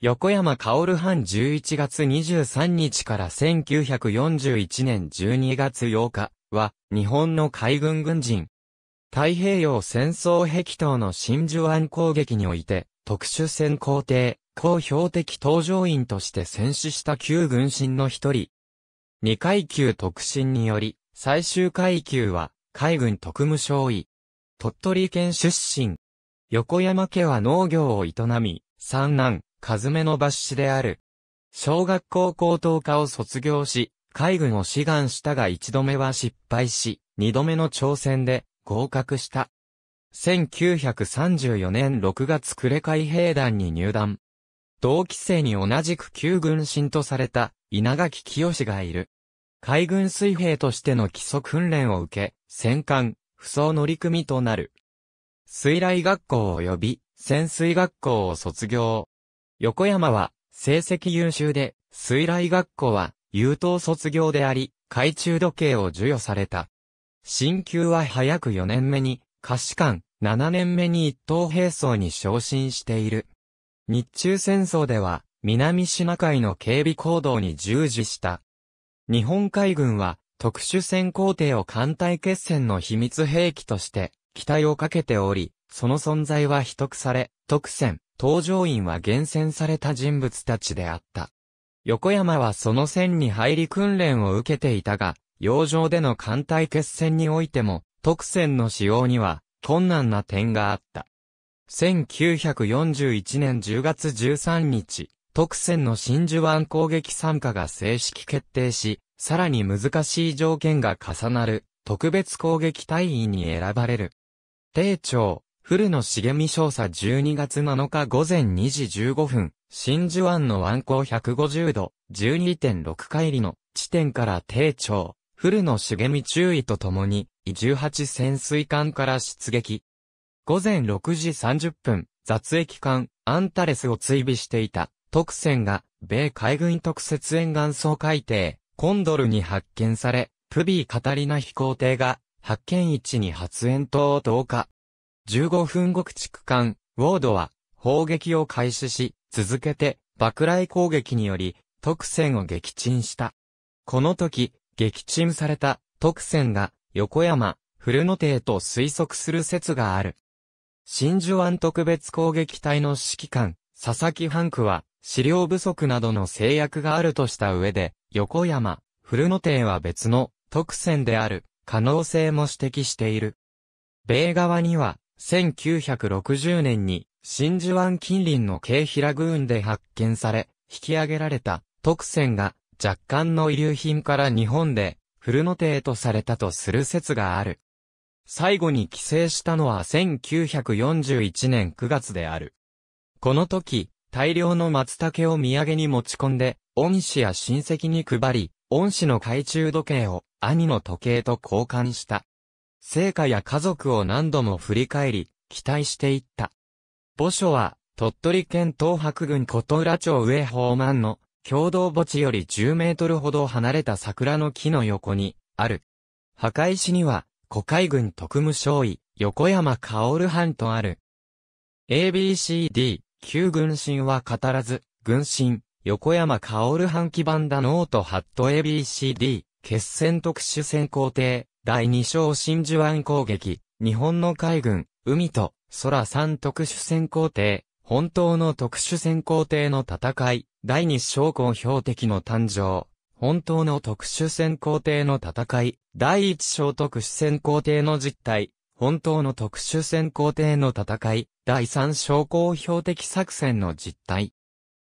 横山薫藩11月23日から1941年12月8日は、日本の海軍軍人。太平洋戦争壁等の真珠湾攻撃において、特殊戦皇帝、公標的搭乗員として戦死した旧軍神の一人。二階級特進により、最終階級は、海軍特務少尉。鳥取県出身。横山家は農業を営み、三男、カズメの抜子である。小学校高等科を卒業し、海軍を志願したが一度目は失敗し、二度目の挑戦で合格した。1934年6月呉海兵団に入団。同期生に同じく旧軍神とされた稲垣清がいる。海軍水兵としての基礎訓練を受け、戦艦、不装乗組となる。水雷学校及び潜水学校を卒業。横山は、成績優秀で、水雷学校は、優等卒業であり、懐中時計を授与された。進級は早く4年目に、歌士官、7年目に一等兵装に昇進している。日中戦争では、南シナ海の警備行動に従事した。日本海軍は、特殊戦工艇を艦隊決戦の秘密兵器として、期待をかけており、その存在は秘匿され、特選、登場員は厳選された人物たちであった。横山はその線に入り訓練を受けていたが、洋上での艦隊決戦においても、特選の使用には困難な点があった。1941年10月13日、特選の真珠湾攻撃参加が正式決定し、さらに難しい条件が重なる、特別攻撃隊員に選ばれる。定長、古野茂美少佐12月7日午前2時15分、真珠湾の湾口150度、12.6海里の地点から定調、古野茂美注意とともに、18潜水艦から出撃。午前6時30分、雑液艦、アンタレスを追尾していた、特船が、米海軍特設沿岸総海底、コンドルに発見され、プビーカタリナ飛行艇が、発見位置に発煙筒を投下。15分後駆逐艦、ウォードは、砲撃を開始し、続けて、爆雷攻撃により、特戦を撃沈した。この時、撃沈された特戦が、横山、古野邸と推測する説がある。真珠湾特別攻撃隊の指揮官、佐々木半区は、資料不足などの制約があるとした上で、横山、古野邸は別の特戦である可能性も指摘している。米側には、1960年に真珠湾近隣の京平郡で発見され、引き上げられた特選が若干の遺留品から日本で古の邸とされたとする説がある。最後に帰省したのは1941年9月である。この時、大量の松茸を土産に持ち込んで、恩師や親戚に配り、恩師の懐中時計を兄の時計と交換した。成果や家族を何度も振り返り、期待していった。墓所は、鳥取県東白郡琴浦町上方満の共同墓地より10メートルほど離れた桜の木の横にある。墓石には、古海軍特務少尉、横山薫藩とある。ABCD、旧軍神は語らず、軍神、横山薫藩基盤だノートハット ABCD、決戦特殊戦皇帝、第2章真珠湾攻撃、日本の海軍、海と空三特殊潜航艇、本当の特殊潜航艇の戦い、第2章公標的の誕生、本当の特殊潜航艇の戦い、第1章特殊潜航艇の実態、本当の特殊潜航艇の戦い、第3章公標的作戦の実態。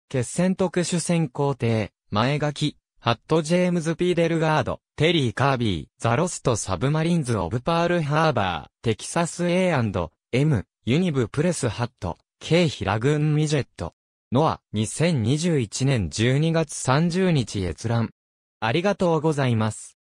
決戦特殊潜航艇、前書き、ハット・ジェームズ・ピーデルガード、テリー・カービー、ザ・ロスト・サブマリンズ・オブ・パール・ハーバー、テキサス A&M、ユニブ・プレス・ハット、K・ ヒラグン・ミジェット。ノア、2021年12月30日閲覧。ありがとうございます。